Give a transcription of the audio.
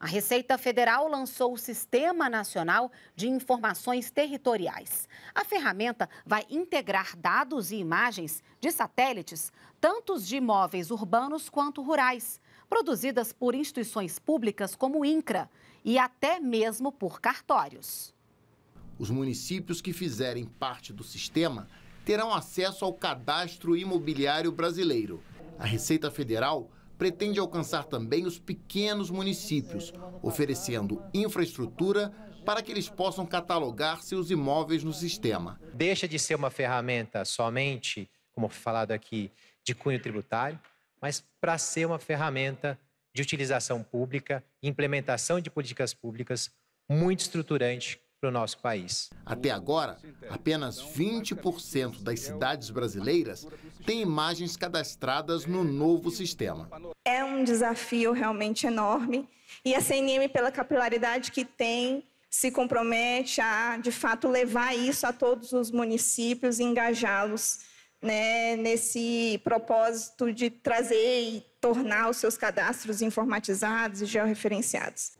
A Receita Federal lançou o Sistema Nacional de Informações Territoriais. A ferramenta vai integrar dados e imagens de satélites, tantos de imóveis urbanos quanto rurais, produzidas por instituições públicas como o INCRA e até mesmo por cartórios. Os municípios que fizerem parte do sistema terão acesso ao cadastro imobiliário brasileiro. A Receita Federal pretende alcançar também os pequenos municípios, oferecendo infraestrutura para que eles possam catalogar seus imóveis no sistema. Deixa de ser uma ferramenta somente, como falado aqui, de cunho tributário, mas para ser uma ferramenta de utilização pública, implementação de políticas públicas muito estruturante para o nosso país. Até agora, apenas 20% das cidades brasileiras têm imagens cadastradas no novo sistema. É um desafio realmente enorme e a CNM, pela capilaridade que tem, se compromete a, de fato, levar isso a todos os municípios e engajá-los né, nesse propósito de trazer e tornar os seus cadastros informatizados e georreferenciados.